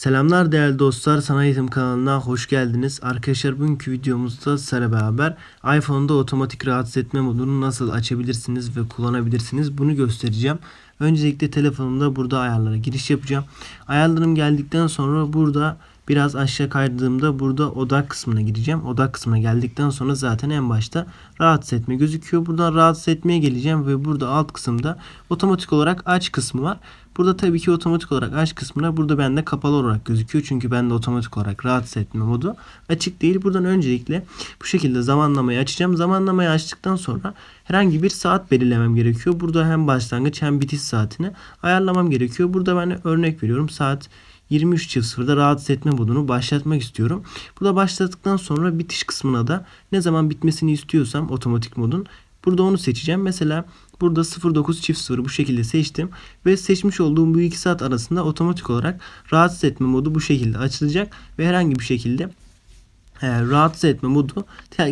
Selamlar değerli dostlar. Sanayi Eğitim kanalına hoş geldiniz. Arkadaşlar bugünkü videomuzda sizlerle beraber iPhone'da otomatik rahatsız etme modunu nasıl açabilirsiniz ve kullanabilirsiniz bunu göstereceğim. Öncelikle telefonumda burada ayarlara giriş yapacağım. Ayarlarım geldikten sonra burada Biraz aşağı kaydığımda burada odak kısmına gideceğim Odak kısmına geldikten sonra zaten en başta rahatsız etme gözüküyor. Buradan rahatsız etmeye geleceğim ve burada alt kısımda otomatik olarak aç kısmı var. Burada tabii ki otomatik olarak aç kısmına burada bende kapalı olarak gözüküyor. Çünkü bende otomatik olarak rahatsız etme modu açık değil. Buradan öncelikle bu şekilde zamanlamayı açacağım. Zamanlamayı açtıktan sonra herhangi bir saat belirlemem gerekiyor. Burada hem başlangıç hem bitiş saatini ayarlamam gerekiyor. Burada ben örnek veriyorum saat 23 sıfırda rahatsız etme modunu başlatmak istiyorum. Burada başlattıktan sonra bitiş kısmına da ne zaman bitmesini istiyorsam otomatik modun burada onu seçeceğim. Mesela burada 09 çift 09.00 bu şekilde seçtim ve seçmiş olduğum bu iki saat arasında otomatik olarak rahatsız etme modu bu şekilde açılacak ve herhangi bir şekilde e, rahatsız etme modu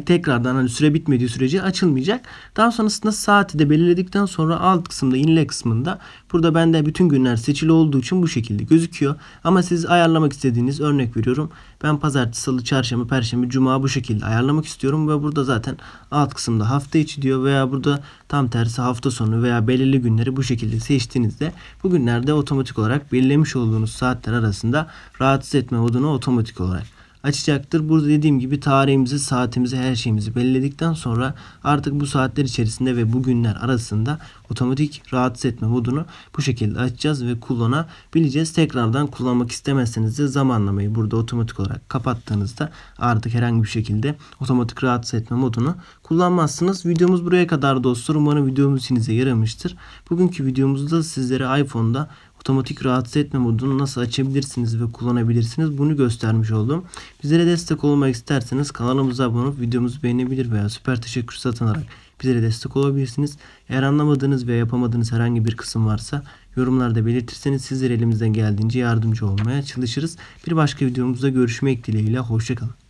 tekrardan hani süre bitmediği sürece açılmayacak. Daha sonrasında saati de belirledikten sonra alt kısımda inle kısmında burada bende bütün günler seçili olduğu için bu şekilde gözüküyor. Ama siz ayarlamak istediğiniz örnek veriyorum. Ben pazartesi, salı, çarşamba, perşembe, cuma bu şekilde ayarlamak istiyorum ve burada zaten alt kısımda hafta içi diyor veya burada tam tersi hafta sonu veya belirli günleri bu şekilde seçtiğinizde bu günlerde otomatik olarak belirlemiş olduğunuz saatler arasında rahatsız etme modunu otomatik olarak açacaktır. Burada dediğim gibi tarihimizi, saatimizi, her şeyimizi belirledikten sonra artık bu saatler içerisinde ve bu günler arasında otomatik rahatsız etme modunu bu şekilde açacağız ve kullanabileceğiz. Tekrardan kullanmak istemezseniz de zamanlamayı burada otomatik olarak kapattığınızda artık herhangi bir şekilde otomatik rahatsız etme modunu kullanmazsınız. Videomuz buraya kadar dostlar. Umarım videomuz işinize yaramıştır. Bugünkü videomuzda sizlere iPhone'da otomatik rahatsız etme modunu nasıl açabilirsiniz ve kullanabilirsiniz bunu göstermiş oldum. Bizlere destek olmak isterseniz kanalımıza abone olup videomuzu beğenebilir veya süper teşekkür satın alarak bizlere destek olabilirsiniz. Eğer anlamadığınız veya yapamadığınız herhangi bir kısım varsa yorumlarda belirtirseniz sizler elimizden geldiğince yardımcı olmaya çalışırız. Bir başka videomuzda görüşmek dileğiyle hoşçakalın.